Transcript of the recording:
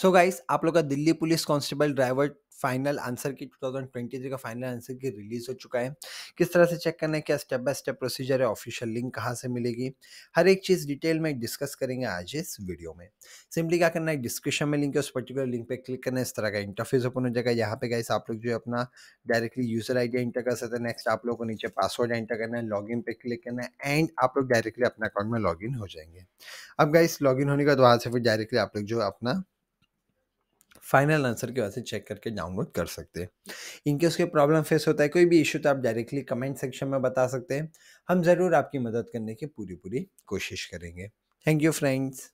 सो so guys आप लोग का Delhi police constable driver final answer की 2023 का फाइनल आंसर की रिलीज हो चुका है किस तरह से चेक करना है क्या स्टेप बाय स्टेप प्रोसीजर है ऑफिशियल लिंक कहाँ से मिलेगी हर एक चीज़ डिटेल में डिस्कस करेंगे आज इस वीडियो में सिंपली क्या करना है डिस्क्रिप्शन में लिंक है उस पर्टिकुलर लिंक पे क्लिक करना है इस तरह का इंटरफेस ओपन हो जाएगा यहाँ पे गाइस आप लोग जो है अपना डायरेक्टली यूजर आई इंटर कर सकते हैं नेक्स्ट आप लोग को नीचे पासवर्ड एंटर करना है लॉग पे क्लिक करना है एंड आप लोग डायरेक्टली अपना अकाउंट में लॉगिन हो जाएंगे अब गाइस लॉग होने का तो वहाँ से फिर डायरेक्टली आप लोग जो अपना फाइनल आंसर के से चेक करके डाउनलोड कर सकते हैं इनकेस कोई प्रॉब्लम फेस होता है कोई भी इशू तो आप डायरेक्टली कमेंट सेक्शन में बता सकते हैं हम ज़रूर आपकी मदद करने की पूरी पूरी कोशिश करेंगे थैंक यू फ्रेंड्स